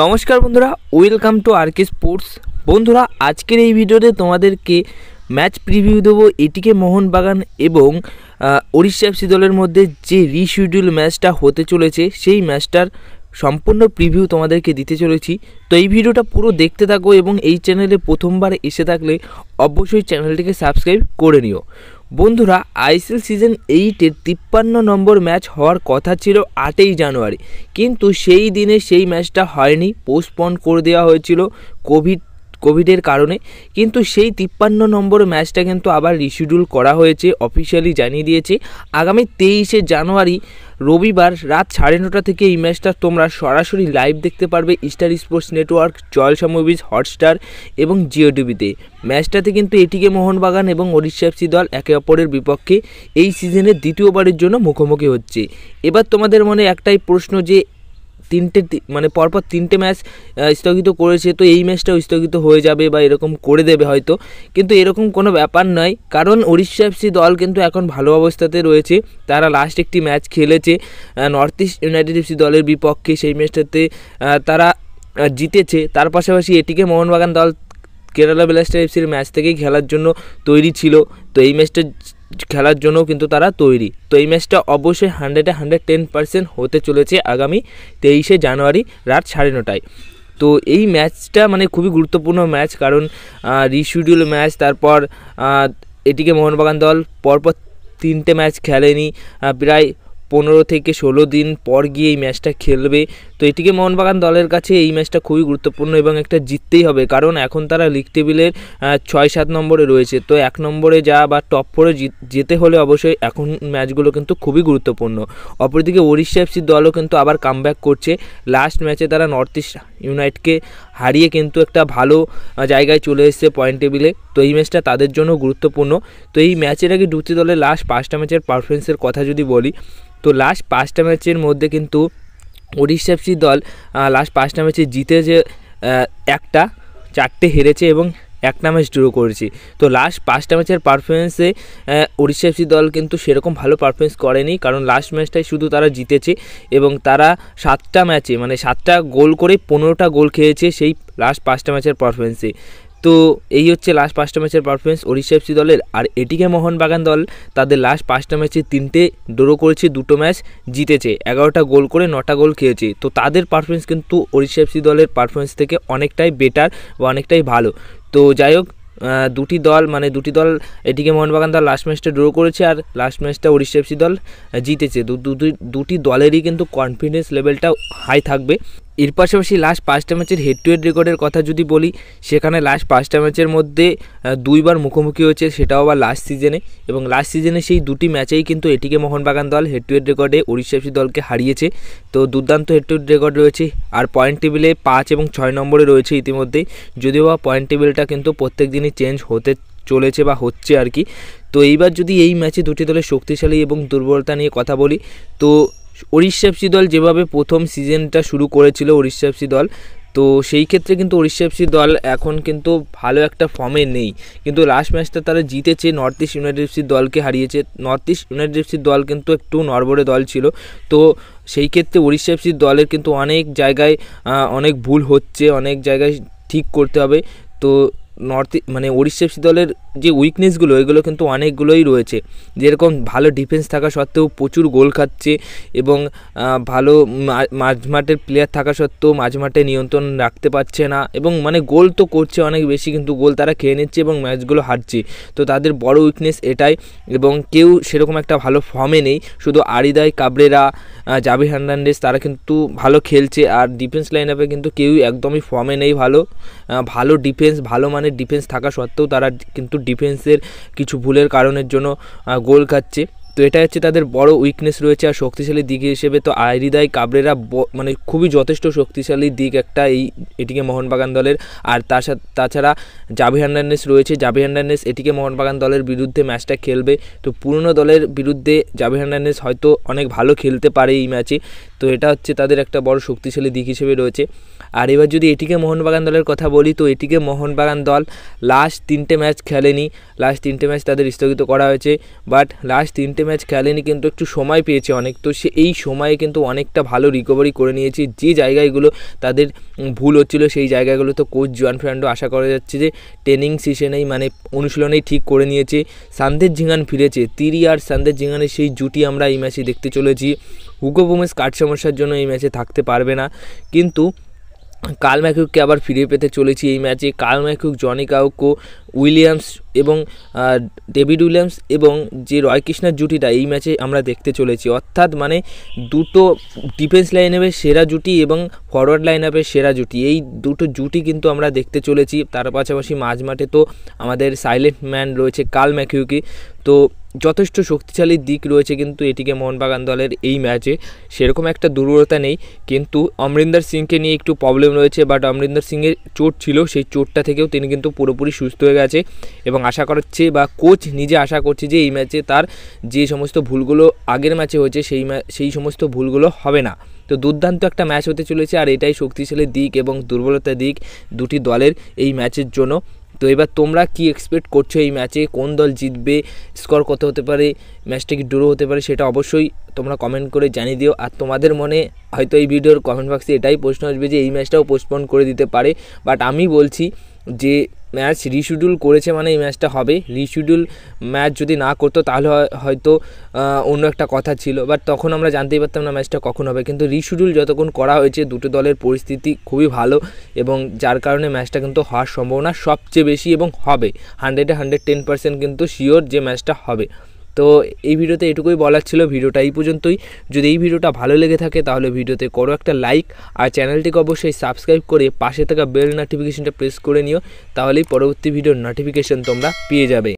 নমস্কার বন্ধুরা welcome to আরকে sports বন্ধুরা আজকের এই ভিডিওতে তোমাদেরকে ম্যাচ প্রিভিউ দেবো এটিকে মোহনবাগান এবং ওড়িশা এফসি দলের মধ্যে যে রিশিডিউল ম্যাচটা হতে চলেছে সেই ম্যাচটার সম্পূর্ণ প্রিভিউ তোমাদেরকে দিতে চলেছি তো এই ভিডিওটা পুরো দেখতে থাকো এবং এই চ্যানেলে প্রথমবার এসে থাকলে অবশ্যই চ্যানেলটিকে সাবস্ক্রাইব করে নিও বন্ধুরা আইসিএল সিজন এইটের তিপ্পান্ন নম্বর ম্যাচ হওয়ার কথা ছিল আটই জানুয়ারি কিন্তু সেই দিনে সেই ম্যাচটা হয়নি পোস্টপন করে দেওয়া হয়েছিল কোভিড কোভিডের কারণে কিন্তু সেই তিপ্পান্ন নম্বর ম্যাচটা কিন্তু আবার রিশিডিউল করা হয়েছে অফিসিয়ালি জানিয়ে দিয়েছে আগামী তেইশে জানুয়ারি রবিবার রাত সাড়ে নটা থেকে এই ম্যাচটা তোমরা সরাসরি লাইভ দেখতে পারবে স্টার স্পোর্টস নেটওয়ার্ক জয়সা মুভিজ হটস্টার এবং জিও টিভিতে ম্যাচটাতে কিন্তু এটিকে মোহনবাগান এবং ওড়িশা এফসি দল একে অপরের বিপক্ষে এই সিজনের দ্বিতীয়বারের জন্য মুখোমুখি হচ্ছে এবার তোমাদের মনে একটাই প্রশ্ন যে তিনটে মানে পরপর তিনটে ম্যাচ স্থগিত করেছে তো এই ম্যাচটাও স্থগিত হয়ে যাবে বা এরকম করে দেবে হয়তো কিন্তু এরকম কোনো ব্যাপার নয় কারণ উড়িষ্যা এফসি দল কিন্তু এখন ভালো অবস্থাতে রয়েছে তারা লাস্ট একটি ম্যাচ খেলেছে নর্থ ইস্ট ইউনাইটেড এফসি দলের বিপক্ষে সেই ম্যাচটাতে তারা জিতেছে তার পাশাপাশি এটিকে মোহনবাগান দল কেরালা ব্লাস্টার এফসির ম্যাচ থেকেই খেলার জন্য তৈরি ছিল তো এই ম্যাচটা খেলার জন্য কিন্তু তারা তৈরি তো এই ম্যাচটা অবশ্যই হান্ড্রেডে হান্ড্রেড টেন পার্সেন্ট হতে চলেছে আগামী তেইশে জানুয়ারি রাত সাড়ে নটায় তো এই ম্যাচটা মানে খুবই গুরুত্বপূর্ণ ম্যাচ কারণ রিশিডিউল ম্যাচ তারপর এটিকে মোহনবাগান দল পরপর তিনটে ম্যাচ খেলেনি প্রায় পনেরো থেকে ষোলো দিন পর গিয়ে এই ম্যাচটা খেলবে তো এটিকে মোহনবাগান দলের কাছে এই ম্যাচটা খুবই গুরুত্বপূর্ণ এবং একটা জিততেই হবে কারণ এখন তারা লিগ টেবিলের ছয় সাত নম্বরে রয়েছে তো এক নম্বরে যা বা টপ ফোরে যেতে হলে অবশ্যই এখন ম্যাচগুলো কিন্তু খুবই গুরুত্বপূর্ণ অপরদিকে ওড়িশা এফসির দলও কিন্তু আবার কামব্যাক করছে লাস্ট ম্যাচে তারা নর্থ ইস্ট ইউনাইটকে হারিয়ে কিন্তু একটা ভালো জায়গায় চলে এসছে পয়েন্ট টেবিলে তো এই ম্যাচটা তাদের জন্য গুরুত্বপূর্ণ তো এই ম্যাচের আগে দুটি দলের লাস্ট পাঁচটা ম্যাচের পারফরমেন্সের কথা যদি বলি তো লাস্ট পাঁচটা ম্যাচের মধ্যে কিন্তু ওড়িশা এফসি দল লাস্ট পাঁচটা ম্যাচে জিতে যে একটা চারটে হেরেছে এবং একটা ম্যাচ ড্র করেছি তো লাস্ট পাঁচটা ম্যাচের পারফরমেন্সে ওড়িশা এফসি দল কিন্তু সেরকম ভালো পারফরমেন্স করেনি কারণ লাস্ট ম্যাচটাই শুধু তারা জিতেছে এবং তারা সাতটা ম্যাচে মানে সাতটা গোল করে পনেরোটা গোল খেয়েছে সেই লাস্ট পাঁচটা ম্যাচের পারফরমেন্সে তো এই হচ্ছে লাস্ট পাঁচটা ম্যাচের পারফরমেন্স ওড়িশা এফসি দলের আর এটিকে মোহনবাগান দল তাদের লাস্ট পাঁচটা ম্যাচে তিনটে ড্রো করেছে দুটো ম্যাচ জিতেছে এগারোটা গোল করে নটা গোল খেয়েছে তো তাদের পারফরমেন্স কিন্তু ওড়িশা এফসি দলের পারফরমেন্স থেকে অনেকটাই বেটার বা অনেকটাই ভালো তো যাই হোক দুটি দল মানে দুটি দল এটিকে মোহনবাগান দল লাস্ট ম্যাচটা ড্র করেছে আর লাস্ট ম্যাচটা ওড়িশা এফসি দল জিতেছে দুটি দলেরই কিন্তু কনফিডেন্স লেভেলটা হাই থাকবে এর পাশাপাশি লাস্ট পাঁচটা ম্যাচের হেড টু হেড রেকর্ডের কথা যদি বলি সেখানে লাস্ট পাঁচটা ম্যাচের মধ্যে দুইবার মুখোমুখি হয়েছে সেটাও আবার লাস্ট সিজনে এবং লাস্ট সিজনে সেই দুটি ম্যাচেই কিন্তু এটিকে মোহনবাগান দল হেড টু হেড রেকর্ডে উড়িষ্যা এফসি দলকে হারিয়েছে তো দুর্দান্ত হেড টু হেড রেকর্ড রয়েছে আর পয়েন্ট টেবিলে পাঁচ এবং ছয় নম্বরে রয়েছে ইতিমধ্যে যদিও বা পয়েন্ট টেবিলটা কিন্তু প্রত্যেক দিনই চেঞ্জ হতে চলেছে বা হচ্ছে আর কি তো এইবার যদি এই ম্যাচে দুটি দলের শক্তিশালী এবং দুর্বলতা নিয়ে কথা বলি তো ওড়িশাফসি দল যেভাবে প্রথম সিজনটা শুরু করেছিল ওড়িশাফসি দল তো সেই ক্ষেত্রে কিন্তু ওড়িশা এফসি দল এখন কিন্তু ভালো একটা ফর্মে নেই কিন্তু লাস্ট ম্যাচটা তারা জিতেছে নর্থ ইস্ট ইউনাইটেড এফসি দলকে হারিয়েছে নর্থ ইস্ট ইউনাইটেড এফসি দল কিন্তু একটু নরবরে দল ছিল তো সেই ক্ষেত্রে ওড়িশা এফসি দলের কিন্তু অনেক জায়গায় অনেক ভুল হচ্ছে অনেক জায়গায় ঠিক করতে হবে তো নর্থ মানে উড়িষ্যা দলের যে উইকনেসগুলো এগুলো কিন্তু অনেকগুলোই রয়েছে যেরকম ভালো ডিফেন্স থাকা সত্ত্বেও প্রচুর গোল খাচ্ছে এবং ভালো মাঝমাঠের প্লেয়ার থাকা সত্ত্বেও মাঝমাঠে নিয়ন্ত্রণ রাখতে পারছে না এবং মানে গোল তো করছে অনেক বেশি কিন্তু গোল তারা খেয়ে নিচ্ছে এবং ম্যাচগুলো হারছে তো তাদের বড় উইকনেস এটাই এবং কেউ সেরকম একটা ভালো ফর্মে নেই শুধু আরিদাই কাবরেরা জাবি হার্নান্ডেস তারা কিন্তু ভালো খেলছে আর ডিফেন্স লাইন আপে কিন্তু কেউই একদমই ফর্মে নেই ভালো ভালো ডিফেন্স ভালো মানে মানের ডিফেন্স থাকা সত্ত্বেও তারা কিন্তু ডিফেন্সের কিছু ভুলের কারণের জন্য গোল খাচ্ছে তো এটা হচ্ছে তাদের বড় উইকনেস রয়েছে আর শক্তিশালী দিক হিসেবে তো আইরিদাই কাবরেরা মানে খুবই যথেষ্ট শক্তিশালী দিক একটা এই এটিকে মোহনবাগান দলের আর তার সাথে তাছাড়া জাভি হান্ডারনেস রয়েছে জাভি হান্ডারনেস এটিকে মোহনবাগান দলের বিরুদ্ধে ম্যাচটা খেলবে তো পুরনো দলের বিরুদ্ধে জাভি হান্ডারনেস হয়তো অনেক ভালো খেলতে পারে এই ম্যাচে তো এটা হচ্ছে তাদের একটা বড় শক্তিশালী দিক হিসেবে রয়েছে আর এবার যদি এটিকে মোহনবাগান দলের কথা বলি তো এটিকে মোহনবাগান দল লাস্ট তিনটে ম্যাচ খেলেনি লাস্ট তিনটে ম্যাচ তাদের স্থগিত করা হয়েছে বাট লাস্ট তিনটে ম্যাচ খেলেনি কিন্তু একটু সময় পেয়েছে অনেক তো সে এই সময়ে কিন্তু অনেকটা ভালো রিকভারি করে নিয়েছে যে জায়গাগুলো তাদের ভুল হচ্ছিল সেই জায়গাগুলো তো কোচ জোয়ান ফ্রান্ডো আশা করা যাচ্ছে যে ট্রেনিং সেশনেই মানে অনুশীলনেই ঠিক করে নিয়েছে সান্দের ঝিঙান ফিরেছে তিরি আর সান্দের ঝিঙানের সেই জুটি আমরা এই ম্যাচে দেখতে চলেছি হুগো বোমেস কাঠ সমস্যার জন্য এই ম্যাচে থাকতে পারবে না কিন্তু কার্ল ম্যাকুককে আবার ফিরে পেতে চলেছি এই ম্যাচে Karl McCook Johnny Kauko Williams এবং ডেভিড উইলিয়ামস এবং যে রয় কৃষ্ণার জুটিটা এই ম্যাচে আমরা দেখতে চলেছি অর্থাৎ মানে দুটো ডিফেন্স লাইন আপের সেরা জুটি এবং ফরওয়ার্ড লাইন আপের সেরা জুটি এই দুটো জুটি কিন্তু আমরা দেখতে চলেছি তার পাশাপাশি মাঝ মাঠে তো আমাদের সাইলেন্ট ম্যান রয়েছে কার্ল ম্যাকিউকে তো যথেষ্ট শক্তিশালী দিক রয়েছে কিন্তু এটিকে মোহনবাগান দলের এই ম্যাচে সেরকম একটা দুর্বলতা নেই কিন্তু অমরিন্দর সিংকে নিয়ে একটু প্রবলেম রয়েছে বাট অমরিন্দর সিংয়ের চোট ছিল সেই চোটটা থেকেও তিনি কিন্তু পুরোপুরি সুস্থ হয়ে গেছে এবং আশা করছে বা কোচ নিজে আশা করছে যে এই ম্যাচে তার যে সমস্ত ভুলগুলো আগের ম্যাচে হয়েছে সেই সেই সমস্ত ভুলগুলো হবে না তো দুর্দান্ত একটা ম্যাচ হতে চলেছে আর এটাই শক্তিশালী দিক এবং দুর্বলতা দিক দুটি দলের এই ম্যাচের জন্য তো এবার তোমরা কি এক্সপেক্ট করছো এই ম্যাচে কোন দল জিতবে স্কোর কত হতে পারে ম্যাচটা কি ড্রো হতে পারে সেটা অবশ্যই তোমরা কমেন্ট করে জানিয়ে দিও আর তোমাদের মনে হয়তো এই ভিডিওর কমেন্ট বক্সে এটাই প্রশ্ন আসবে যে এই ম্যাচটাও পোস্টপন করে দিতে পারে বাট আমি বলছি যে ম্যাচ রিশিডিউল করেছে মানে এই ম্যাচটা হবে রিশিডিউল ম্যাচ যদি না করতো তাহলে হয়তো অন্য একটা কথা ছিল বাট তখন আমরা জানতেই পারতাম না ম্যাচটা কখন হবে কিন্তু রিশিডিউল যতক্ষণ করা হয়েছে দুটো দলের পরিস্থিতি খুবই ভালো এবং যার কারণে ম্যাচটা কিন্তু হওয়ার সম্ভাবনা সবচেয়ে বেশি এবং হবে হান্ড্রেডে হান্ড্রেড টেন পার্সেন্ট কিন্তু শিওর যে ম্যাচটা হবে তো এই ভিডিওতে এটুকুই বলার ছিল ভিডিওটা এই পর্যন্তই যদি এই ভিডিওটা ভালো লেগে থাকে তাহলে ভিডিওতে করো একটা লাইক আর চ্যানেলটিকে অবশ্যই সাবস্ক্রাইব করে পাশে থাকা বেল নোটিফিকেশনটা প্রেস করে নিও তাহলেই পরবর্তী ভিডিওর নোটিফিকেশন তোমরা পেয়ে যাবে